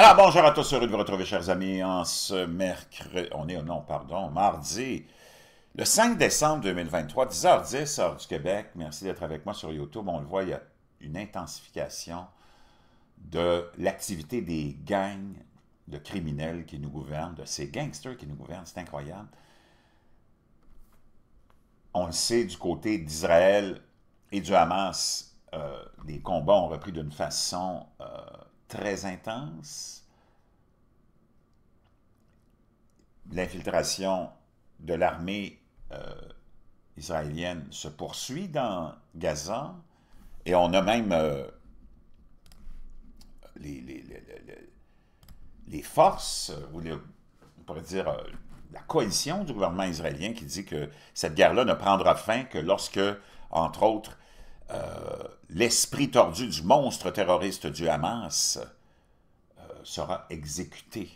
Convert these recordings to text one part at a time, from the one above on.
Alors, bonjour à tous, heureux de vous retrouver, chers amis, en ce mercredi, on est, non, pardon, mardi, le 5 décembre 2023, 10h10, heure du Québec. Merci d'être avec moi sur YouTube. On le voit, il y a une intensification de l'activité des gangs de criminels qui nous gouvernent, de ces gangsters qui nous gouvernent. C'est incroyable. On le sait, du côté d'Israël et du Hamas, euh, les combats ont repris d'une façon... Euh, très intense, l'infiltration de l'armée euh, israélienne se poursuit dans Gaza, et on a même euh, les, forces, euh, on pourrait dire la coalition du gouvernement israélien qui dit que cette guerre-là ne prendra fin que lorsque, entre autres, euh, l'esprit tordu du monstre terroriste du Hamas euh, sera exécuté.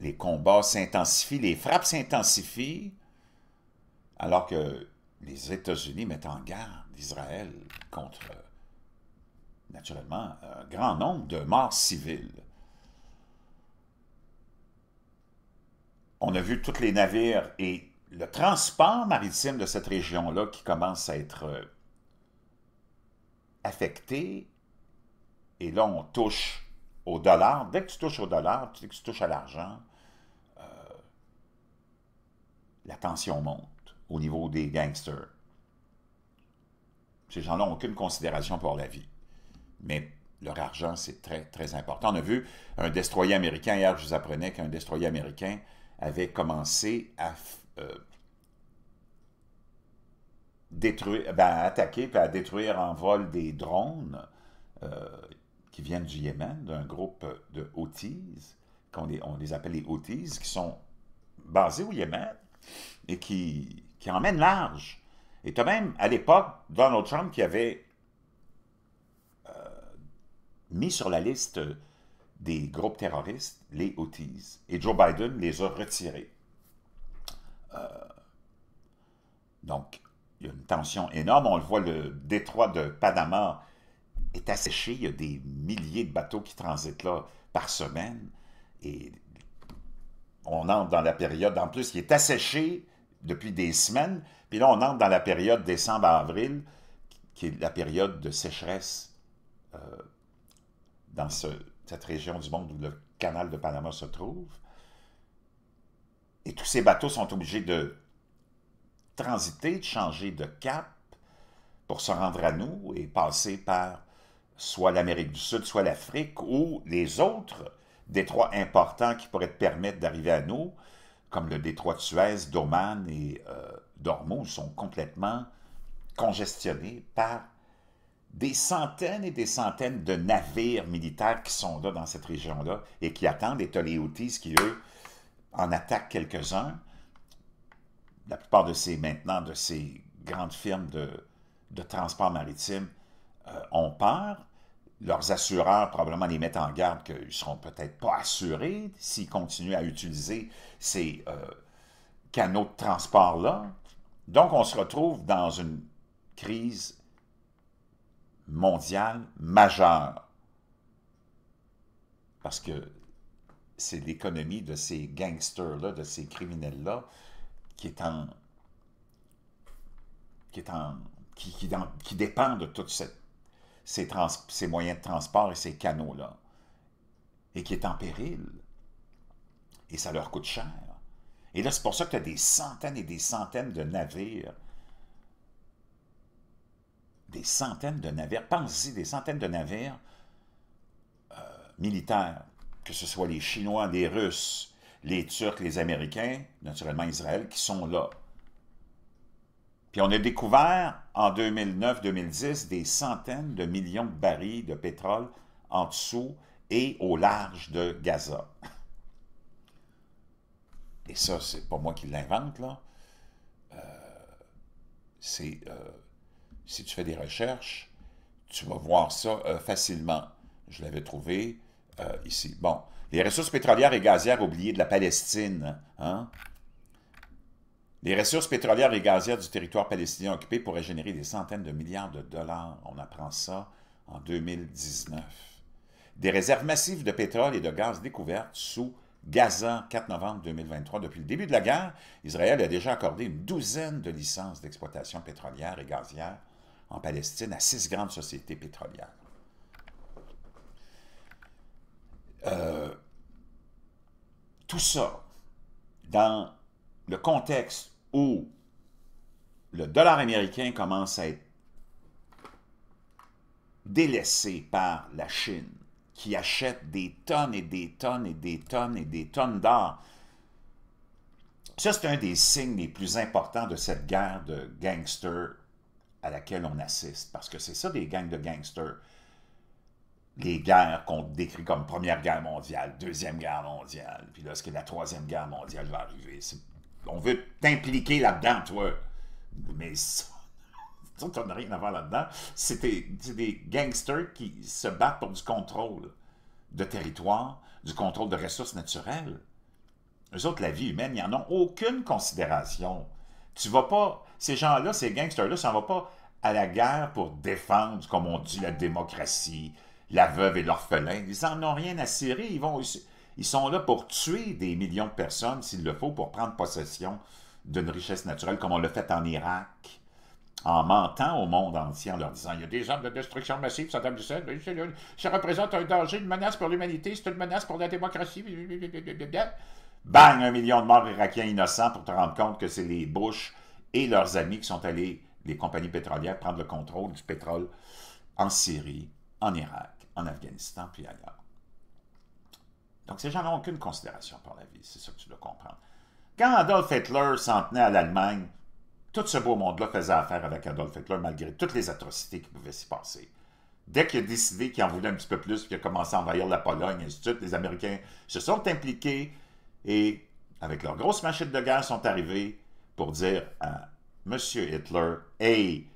Les combats s'intensifient, les frappes s'intensifient, alors que les États-Unis mettent en garde Israël contre, naturellement, un grand nombre de morts civiles. On a vu tous les navires et le transport maritime de cette région-là qui commence à être euh, affecté, et là on touche au dollar, dès que tu touches au dollar, dès que tu touches à l'argent, euh, la tension monte au niveau des gangsters. Ces gens-là n'ont aucune considération pour la vie. Mais leur argent, c'est très, très important. On a vu un destroyer américain, hier je vous apprenais qu'un destroyer américain avait commencé à euh, détruire, ben, attaquer et à détruire en vol des drones euh, qui viennent du Yémen, d'un groupe de Houthis, qu'on les, on les appelle les Houthis, qui sont basés au Yémen et qui, qui emmènent large. Et tu même, à l'époque, Donald Trump qui avait euh, mis sur la liste des groupes terroristes les Houthis, et Joe Biden les a retirés. Euh, donc, il y a une tension énorme. On le voit, le détroit de Panama est asséché. Il y a des milliers de bateaux qui transitent là par semaine. Et on entre dans la période, en plus, qui est asséchée depuis des semaines. Puis là, on entre dans la période décembre-avril, à qui est la période de sécheresse euh, dans cette région du monde où le canal de Panama se trouve. Et tous ces bateaux sont obligés de transiter, de changer de cap pour se rendre à nous et passer par soit l'Amérique du Sud, soit l'Afrique, ou les autres détroits importants qui pourraient permettre d'arriver à nous, comme le détroit de Suez, d'Oman et euh, sont complètement congestionnés par des centaines et des centaines de navires militaires qui sont là dans cette région-là et qui attendent, les Houthis qui, eux, en attaque quelques-uns. La plupart de ces, maintenant, de ces grandes firmes de, de transport maritime euh, ont peur. Leurs assureurs probablement les mettent en garde qu'ils ne seront peut-être pas assurés s'ils continuent à utiliser ces euh, canaux de transport-là. Donc, on se retrouve dans une crise mondiale majeure. Parce que c'est l'économie de ces gangsters-là, de ces criminels-là, qui est en... qui est qui, dépend de tous ces, ces moyens de transport et ces canaux-là, et qui est en péril. Et ça leur coûte cher. Et là, c'est pour ça que tu as des centaines et des centaines de navires des centaines de navires, pense y des centaines de navires euh, militaires que ce soit les Chinois, les Russes, les Turcs, les Américains, naturellement Israël, qui sont là. Puis on a découvert en 2009-2010 des centaines de millions de barils de pétrole en dessous et au large de Gaza. Et ça, c'est pas moi qui l'invente, là. Euh, c'est... Euh, si tu fais des recherches, tu vas voir ça euh, facilement. Je l'avais trouvé euh, ici. Bon, les ressources pétrolières et gazières oubliées de la Palestine. Hein? Les ressources pétrolières et gazières du territoire palestinien occupé pourraient générer des centaines de milliards de dollars. On apprend ça en 2019. Des réserves massives de pétrole et de gaz découvertes sous Gaza, 4 novembre 2023. Depuis le début de la guerre, Israël a déjà accordé une douzaine de licences d'exploitation pétrolière et gazière en Palestine à six grandes sociétés pétrolières. Euh, tout ça dans le contexte où le dollar américain commence à être délaissé par la Chine, qui achète des tonnes et des tonnes et des tonnes et des tonnes d'or. Ça, c'est un des signes les plus importants de cette guerre de gangsters à laquelle on assiste, parce que c'est ça des gangs de gangsters les guerres qu'on décrit comme Première Guerre mondiale, Deuxième Guerre mondiale, puis lorsque la Troisième Guerre mondiale va arriver. On veut t'impliquer là-dedans, toi. Mais ça, tu n'a rien à voir là-dedans. C'est des, gangsters qui se battent pour du contrôle de territoire, du contrôle de ressources naturelles. Eux autres, la vie humaine, ils n'en ont aucune considération. Tu vas pas... Ces gens-là, ces gangsters-là, ça ne va pas à la guerre pour défendre, comme on dit, la démocratie, la veuve et l'orphelin. Ils n'en ont rien à cirer. Ils, vont, ils sont là pour tuer des millions de personnes, s'il le faut, pour prendre possession d'une richesse naturelle, comme on l'a fait en Irak, en mentant au monde entier, en leur disant, il y a des armes de destruction massive, ça, ça représente un danger, une menace pour l'humanité, c'est une menace pour la démocratie. Bang, un million de morts irakiens innocents pour te rendre compte que c'est les Bush et leurs amis qui sont allés, les compagnies pétrolières, prendre le contrôle du pétrole en Syrie, en Irak en Afghanistan puis ailleurs. Donc, ces gens n'ont aucune considération pour la vie, c'est ça que tu dois comprendre. Quand Adolf Hitler s'en tenait à l'Allemagne, tout ce beau monde-là faisait affaire avec Adolf Hitler malgré toutes les atrocités qui pouvaient s'y passer. Dès qu'il a décidé qu'il en voulait un petit peu plus, qu'il a commencé à envahir la Pologne, et ainsi de suite, les Américains se sont impliqués et, avec leur grosse machine de guerre, sont arrivés pour dire à M. Hitler Hey,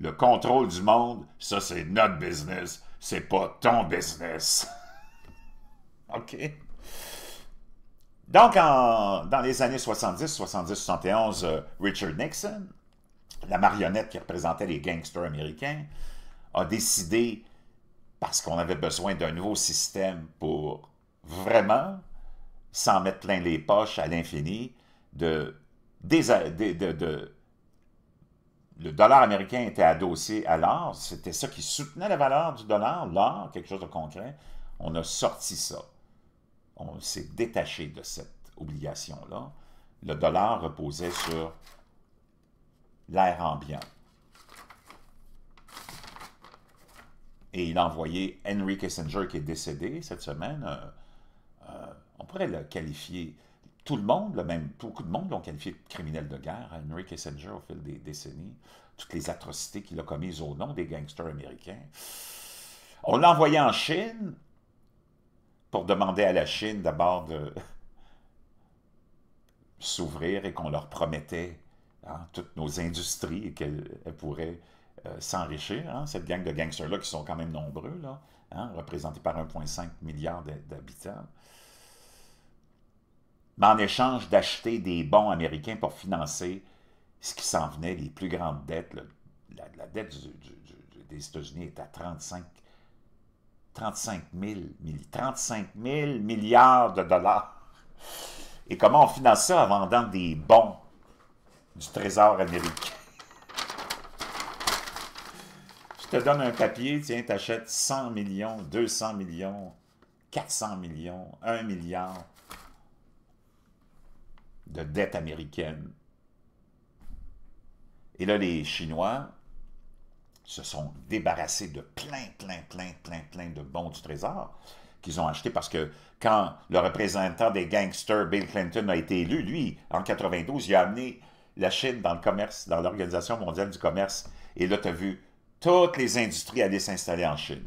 le contrôle du monde, ça c'est notre business, c'est pas ton business. OK? Donc, dans les années 70, 70, 71, Richard Nixon, la marionnette qui représentait les gangsters américains, a décidé, parce qu'on avait besoin d'un nouveau système pour vraiment s'en mettre plein les poches à l'infini, de le dollar américain était adossé à l'or, c'était ça qui soutenait la valeur du dollar, l'or, quelque chose de concret. On a sorti ça. On s'est détaché de cette obligation-là. Le dollar reposait sur l'air ambiant. Et il a envoyé Henry Kissinger, qui est décédé cette semaine, euh, euh, on pourrait le qualifier tout le monde, même beaucoup de monde l'ont qualifié de criminel de guerre, Henry Kissinger, au fil des décennies, toutes les atrocités qu'il a commises au nom des gangsters américains. On l'a envoyé en Chine pour demander à la Chine d'abord de s'ouvrir et qu'on leur promettait hein, toutes nos industries et qu'elles pourraient euh, s'enrichir. Hein. cette gang de gangsters-là qui sont quand même nombreux, hein, représentés par 1,5 milliard d'habitants mais en échange d'acheter des bons américains pour financer ce qui s'en venait, les plus grandes dettes. La, dette des États-Unis est à 35, 000, 35 000 milliards de dollars. Et comment on finance ça en vendant des bons du Trésor américain? Je te donne un papier, tiens, t'achètes 100 millions, 200 millions, 400 millions, 1 milliard de dette américaine. Et là, les Chinois se sont débarrassés de plein, plein, plein, plein, plein de bons du Trésor qu'ils ont achetés parce que quand le représentant des gangsters, Bill Clinton, a été élu, lui, en 92, il a amené la Chine dans le commerce, dans l'Organisation mondiale du commerce. Et là, tu as vu toutes les industries aller s'installer en Chine.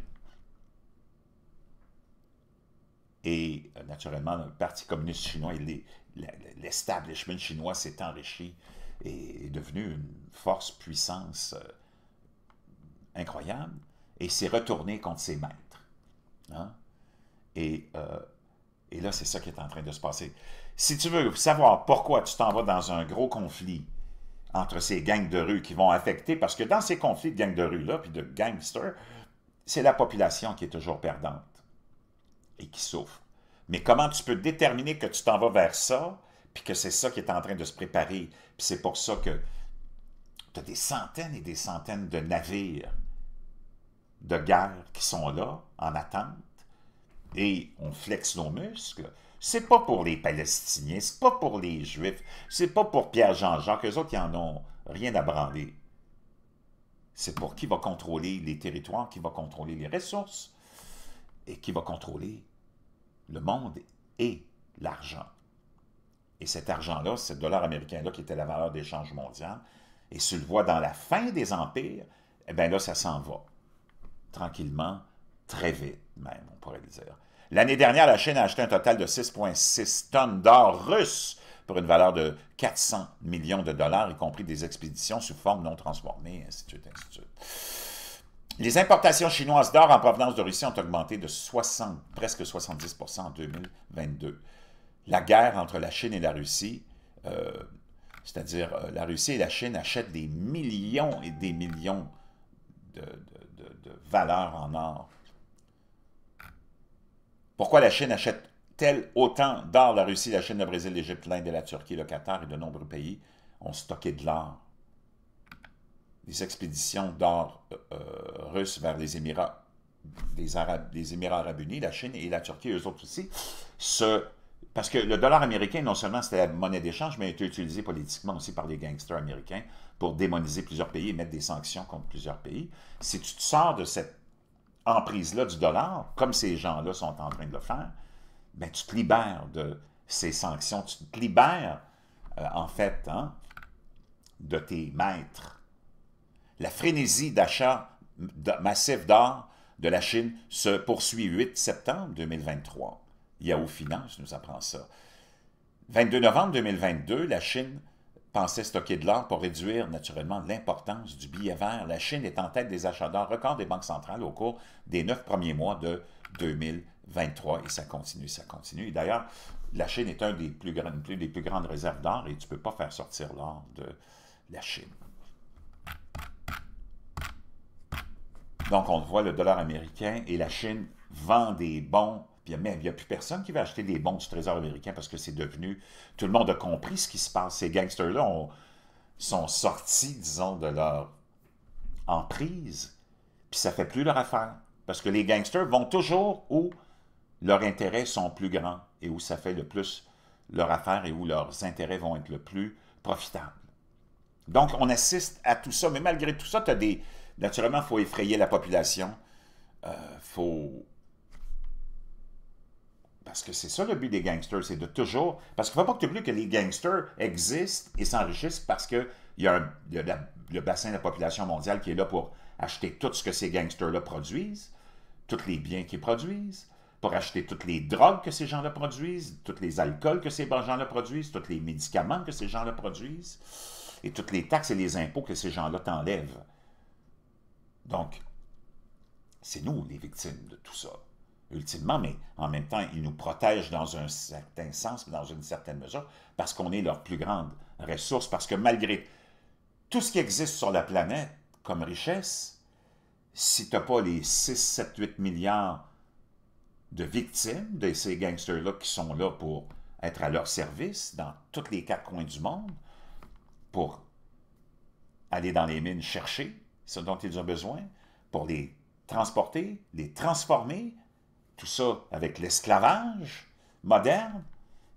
Et euh, naturellement, le Parti communiste chinois et l'establishment chinois s'est enrichi et est devenu une force, puissance euh, incroyable, et s'est retourné contre ses maîtres. Hein. Euh, et, là, c'est ça qui est en train de se passer. Si tu veux savoir pourquoi tu t'en vas dans un gros conflit entre ces gangs de rue qui vont affecter, parce que dans ces conflits de gangs de rue-là, puis de gangsters, c'est la population qui est toujours perdante et qui souffrent. Mais comment tu peux déterminer que tu t'en vas vers ça, puis que c'est ça qui est en train de se préparer, puis c'est pour ça que tu as des centaines et des centaines de navires de guerre qui sont là, en attente, et on flexe nos muscles. C'est pas pour les Palestiniens, c'est pas pour les Juifs, c'est pas pour Pierre-Jean-Jacques, eux autres, ils en ont rien à branler. C'est pour qui va contrôler les territoires, qui va contrôler les ressources, et qui va contrôler le monde est l'argent. Et cet argent-là, ce dollar américain-là qui était la valeur d'échange mondial, et se tu le vois dans la fin des empires, eh bien là, ça s'en va. Tranquillement, très vite même, on pourrait le dire. L'année dernière, la Chine a acheté un total de 6,6 tonnes d'or russe pour une valeur de 400 millions de dollars, y compris des expéditions sous forme non transformée, ainsi les importations chinoises d'or en provenance de Russie ont augmenté de 60, presque 70 en 2022. La guerre entre la Chine et la Russie, euh, c'est-à-dire euh, la Russie et la Chine achètent des millions et des millions de, valeurs en or. Pourquoi la Chine achète-t-elle autant d'or La Russie, la Chine, le Brésil, l'Égypte, l'Inde la Turquie, le Qatar et de nombreux pays ont stocké de l'or des expéditions d'or euh, euh, russe vers les Émirats, les, Arabes, Émirats arabes unis, la Chine et la Turquie, eux autres aussi, parce que le dollar américain, non seulement c'était la monnaie d'échange, mais il était utilisé politiquement aussi par les gangsters américains pour démoniser plusieurs pays et mettre des sanctions contre plusieurs pays. Si tu te sors de cette emprise-là du dollar, comme ces gens-là sont en train de le faire, ben, tu te libères de ces sanctions, tu te libères, euh, en fait, hein, de tes maîtres la frénésie d'achat massif d'or de la Chine se poursuit 8 septembre 2023. Yahoo Finance nous apprend ça. 22 novembre 2022, la Chine pensait stocker de l'or pour réduire naturellement l'importance du billet vert. La Chine est en tête des achats d'or record des banques centrales au cours des neuf premiers mois de 2023 et ça continue, ça continue. D'ailleurs, la Chine est une des plus, grandes, une des plus grandes réserves d'or et tu ne peux pas faire sortir l'or de la Chine. Donc, on voit le dollar américain et la Chine vend des bons mais il n'y a plus personne qui va acheter des bons du Trésor américain parce que c'est devenu... Tout le monde a compris ce qui se passe. Ces gangsters-là sont sortis, disons, de leur emprise, puis ça fait plus leur affaire. Parce que les gangsters vont toujours où leurs intérêts sont plus grands et où ça fait le plus leur affaire et où leurs intérêts vont être le plus profitables. Donc, on assiste à tout ça. Mais malgré tout ça, tu as des Naturellement, il faut effrayer la population. Euh, faut... Parce que c'est ça le but des gangsters, c'est de toujours... Parce qu'il ne faut pas que tu oublies que les gangsters existent et s'enrichissent parce qu'il y a, le bassin de la population mondiale qui est là pour acheter tout ce que ces gangsters-là produisent, tous les biens qu'ils produisent, pour acheter toutes les drogues que ces gens-là produisent, tous les alcools que ces gens-là produisent, tous les médicaments que ces gens-là produisent, et toutes les taxes et les impôts que ces gens-là t'enlèvent. Donc, c'est nous les victimes de tout ça, ultimement, mais en même temps, ils nous protègent dans un certain sens, dans une certaine mesure, parce qu'on est leur plus grande ressource, parce que malgré tout ce qui existe sur la planète comme richesse, si tu n'as pas les 6, 7, 8 milliards de victimes de ces gangsters-là qui sont là pour être à leur service dans tous les quatre coins du monde, pour aller dans les mines chercher, ce dont ils ont besoin pour les transporter, les transformer, tout ça avec l'esclavage moderne.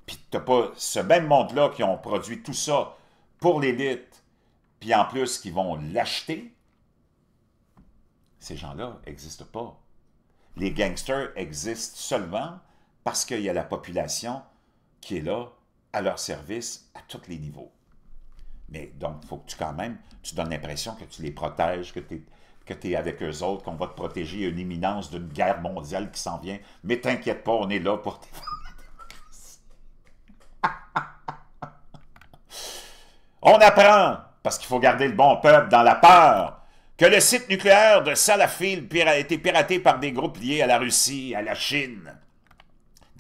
Puis pas ce même monde-là qui ont produit tout ça pour l'élite, puis en plus qui vont l'acheter. Ces gens-là n'existent pas. Les gangsters existent seulement parce qu'il y a la population qui est là à leur service à tous les niveaux. Mais donc, il faut que tu, quand même, tu donnes l'impression que tu les protèges, que tu es que avec eux autres, qu'on va te protéger une imminence d'une guerre mondiale qui s'en vient. Mais t'inquiète pas, on est là pour on apprend, parce qu'il faut garder le bon peuple dans la peur, que le site nucléaire de Salafil a été piraté par des groupes liés à la Russie, à la Chine.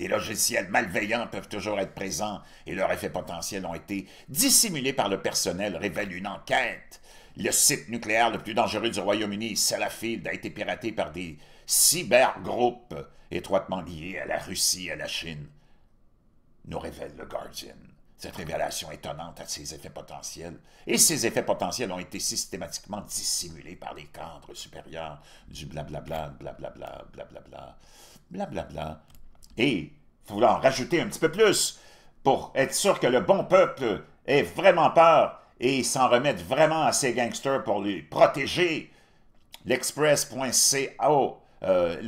Des logiciels malveillants peuvent toujours être présents et leurs effets potentiels ont été dissimulés par le personnel révèle une enquête. Le site nucléaire le plus dangereux du Royaume-Uni, Sellafield, a été piraté par des cybergroupes étroitement liés à la Russie et à la Chine, nous révèle le Guardian. Cette révélation étonnante a ses effets potentiels, et ses effets potentiels ont été systématiquement dissimulés par les cadres supérieurs du blablabla, blablabla, blablabla, blablabla, et il rajouter un petit peu plus pour être sûr que le bon peuple ait vraiment peur et s'en remette vraiment à ces gangsters pour les protéger. L'Express.co.uk euh,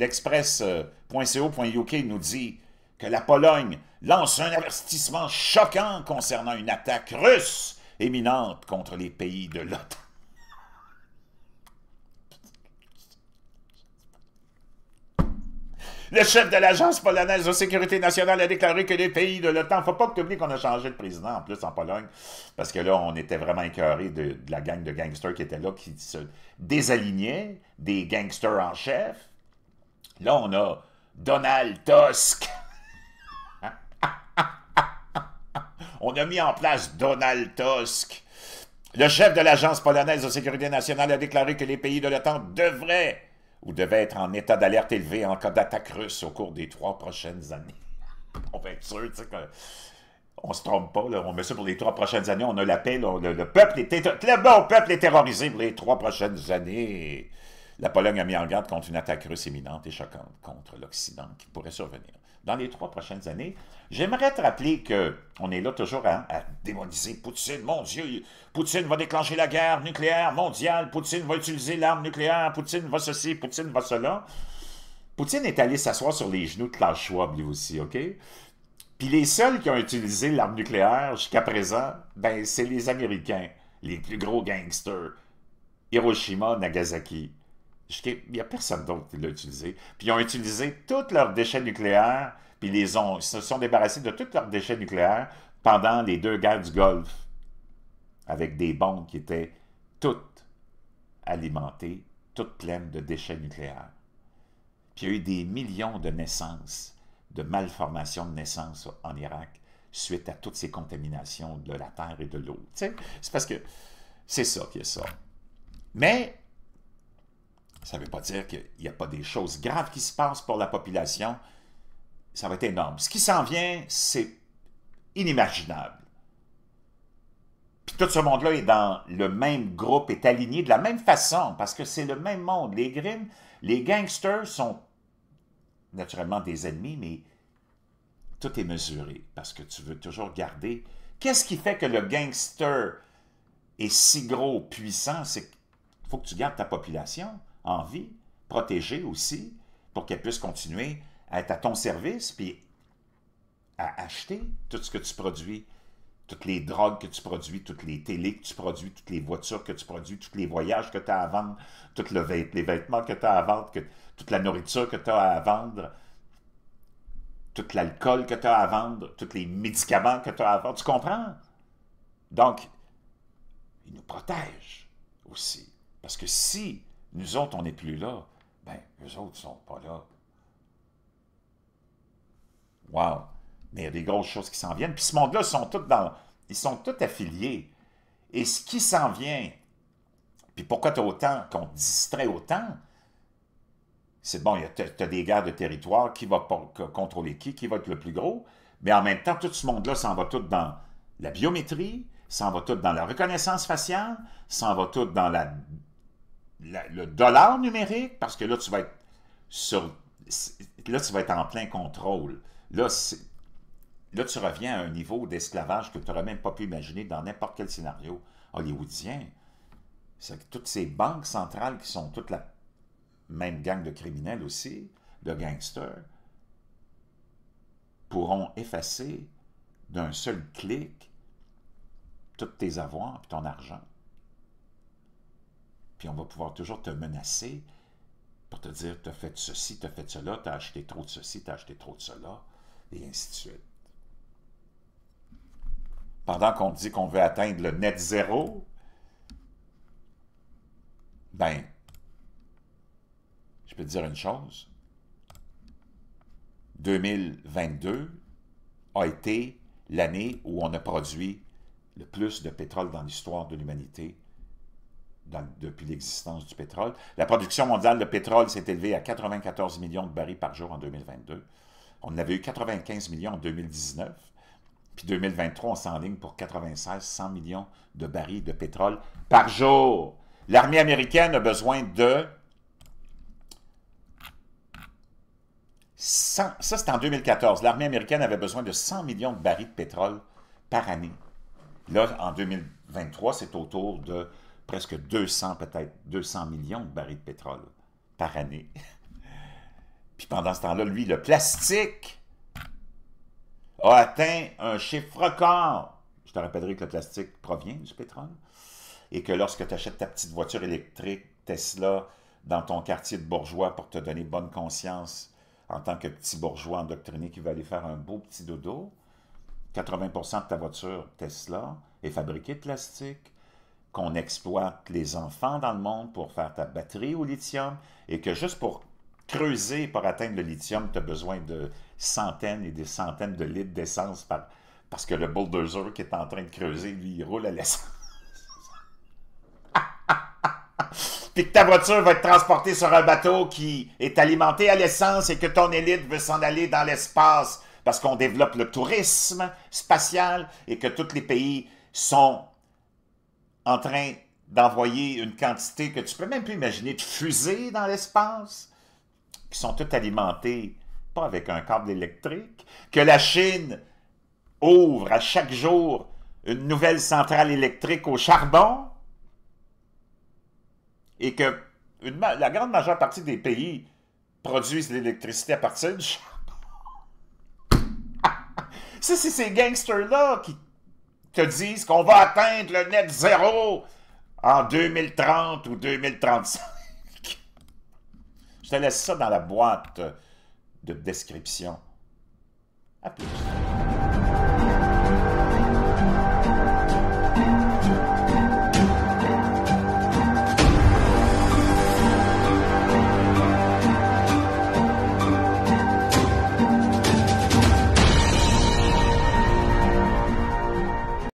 nous dit que la Pologne lance un avertissement choquant concernant une attaque russe éminente contre les pays de l'OTAN. Le chef de l'Agence polonaise de sécurité nationale a déclaré que les pays de l'OTAN, faut pas que tu qu'on a changé de président en plus en Pologne, parce que là, on était vraiment écœuré de, la gang de gangsters qui était là, qui se désalignait, des gangsters en chef. Là, on a Donald Tusk. on a mis en place Donald Tusk. Le chef de l'Agence polonaise de sécurité nationale a déclaré que les pays de l'OTAN devraient ou devait être en état d'alerte élevé en cas d'attaque russe au cours des trois prochaines années. On va être sûr, tu sais, qu'on se trompe pas, là. on met ça pour les trois prochaines années, on a la paix, le, peuple est le bon peuple est terrorisé pour les trois prochaines années. La Pologne a mis en garde contre une attaque russe imminente et choquante contre l'Occident qui pourrait survenir dans les trois prochaines années. J'aimerais te rappeler qu'on est là toujours hein, à, démoniser Poutine. Mon Dieu, Poutine va déclencher la guerre nucléaire mondiale. Poutine va utiliser l'arme nucléaire. Poutine va ceci, Poutine va cela. Poutine est allé s'asseoir sur les genoux de Klaus Schwab, lui aussi, OK? Puis les seuls qui ont utilisé l'arme nucléaire jusqu'à présent, ben, c'est les Américains, les plus gros gangsters. Hiroshima, Nagasaki il n'y a personne d'autre qui l'a utilisé. Puis ils ont utilisé tous leurs déchets nucléaires, puis les ont, ils se sont débarrassés de tous leurs déchets nucléaires pendant les deux guerres du Golfe, avec des bombes qui étaient toutes alimentées, toutes pleines de déchets nucléaires. Puis il y a eu des millions de naissances, de malformations de naissances en Irak, suite à toutes ces contaminations de la terre et de l'eau. C'est parce que c'est ça qui est ça. Mais ça ne veut pas dire qu'il n'y a pas des choses graves qui se passent pour la population. Ça va être énorme. Ce qui s'en vient, c'est inimaginable. Puis tout ce monde-là est dans le même groupe, est aligné de la même façon, parce que c'est le même monde. Les grimes, les gangsters sont naturellement des ennemis, mais tout est mesuré, parce que tu veux toujours garder... Qu'est-ce qui fait que le gangster est si gros, puissant, c'est qu'il faut que tu gardes ta population en vie, protéger aussi, pour qu'elle puisse continuer à être à ton service, puis à acheter tout ce que tu produis, toutes les drogues que tu produis, toutes les télés que tu produis, toutes les voitures que tu produis, tous les voyages que tu as à vendre, tous les vêtements que tu as à vendre, toute la nourriture que tu as à vendre, tout l'alcool que tu as à vendre, tous les médicaments que tu as à vendre. Tu comprends? Donc, il nous protège aussi. Parce que si nous autres, on n'est plus là. Ben, eux autres sont pas là. Wow! Mais il y a des grosses choses qui s'en viennent. Puis ce monde-là, ils sont tous dans... Ils sont affiliés. Et ce qui s'en vient, puis pourquoi tu as autant, qu'on te distrait autant, c'est bon, tu as, des guerres de territoire, qui va contrôler qui, qui va être le plus gros, mais en même temps, tout ce monde-là s'en va tout dans la biométrie, s'en va tout dans la reconnaissance faciale, s'en va tout dans la le dollar numérique, parce que là, tu vas être sur, là, tu vas être en plein contrôle. Là, là tu reviens à un niveau d'esclavage que tu n'aurais même pas pu imaginer dans n'importe quel scénario hollywoodien. C'est que toutes ces banques centrales qui sont toute la même gang de criminels aussi, de gangsters, pourront effacer d'un seul clic tous tes avoirs et ton argent puis on va pouvoir toujours te menacer pour te dire, tu as fait ceci, tu as fait cela, tu as acheté trop de ceci, tu as acheté trop de cela, et ainsi de suite. Pendant qu'on dit qu'on veut atteindre le net zéro, ben, je peux te dire une chose, 2022 a été l'année où on a produit le plus de pétrole dans l'histoire de l'humanité depuis l'existence du pétrole. La production mondiale de pétrole s'est élevée à 94 millions de barils par jour en 2022. On avait eu 95 millions en 2019. Puis 2023, on s'enligne pour 96, 100 millions de barils de pétrole par jour. L'armée américaine a besoin de... 100, ça, c'est en 2014. L'armée américaine avait besoin de 100 millions de barils de pétrole par année. Là, en 2023, c'est autour de presque 200, peut-être 200 millions de barils de pétrole par année. Puis pendant ce temps-là, lui, le plastique a atteint un chiffre record. Je te rappellerai que le plastique provient du pétrole et que lorsque tu achètes ta petite voiture électrique Tesla dans ton quartier de bourgeois pour te donner bonne conscience en tant que petit bourgeois endoctriné qui va aller faire un beau petit dodo, 80% de ta voiture Tesla est fabriquée de plastique qu'on exploite les enfants dans le monde pour faire ta batterie au lithium et que juste pour creuser pour atteindre le lithium, tu as besoin de centaines et des centaines de litres d'essence parce que le bulldozer qui est en train de creuser, lui, il roule à l'essence. Puis que ta voiture va être transportée sur un bateau qui est alimenté à l'essence et que ton élite veut s'en aller dans l'espace parce qu'on développe le tourisme spatial et que tous les pays sont en train d'envoyer une quantité que tu peux même plus imaginer de fusées dans l'espace, qui sont toutes alimentées, pas avec un câble électrique, que la Chine ouvre à chaque jour une nouvelle centrale électrique au charbon, et que la grande majeure partie des pays produisent l'électricité à partir du charbon. c'est ces gangsters-là qui te disent qu'on va atteindre le net zéro en 2030 ou 2035. Je te laisse ça dans la boîte de description. À plus.